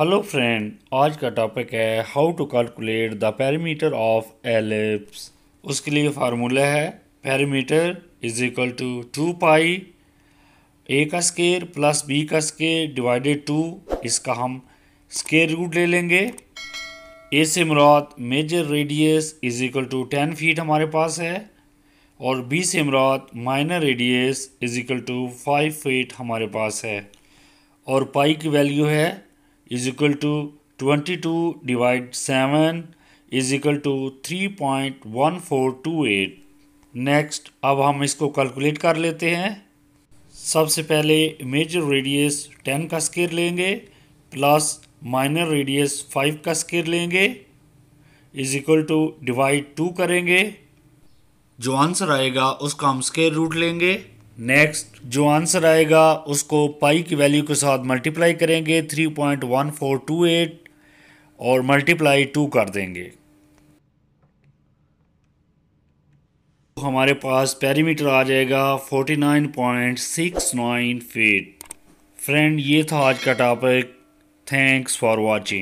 hello friend आज का topic है how to calculate the parameter of ellipse उसके लिए फार्मूला है parameter is equal to two pi A का स्केयर प्लस बी का स्केयर डिवाइडेड टू इसका हम स्केयर रूट ले लेंगे ए से मुराद major radius is equal to ten feet हमारे पास है और बी से मुराद minor radius is equal to five feet हमारे पास है और पाई की वैल्यू है is equal to twenty two divide seven is equal to three point one four two eight next अब हम इसको कैलकुलेट कर लेते हैं सबसे पहले मेजर रेडियस टेन का स्केयर लेंगे प्लस माइनर रेडियस फाइव का स्केयर लेंगे is equal to divide two करेंगे जो आंसर आएगा उसका हम स्केयर रूट लेंगे नेक्स्ट जो आंसर आएगा उसको पाई की वैल्यू के साथ मल्टीप्लाई करेंगे 3.1428 और मल्टीप्लाई टू कर देंगे तो हमारे पास पैरीमीटर आ जाएगा 49.69 फीट फ्रेंड ये था आज का टॉपिक थैंक्स फॉर वाचिंग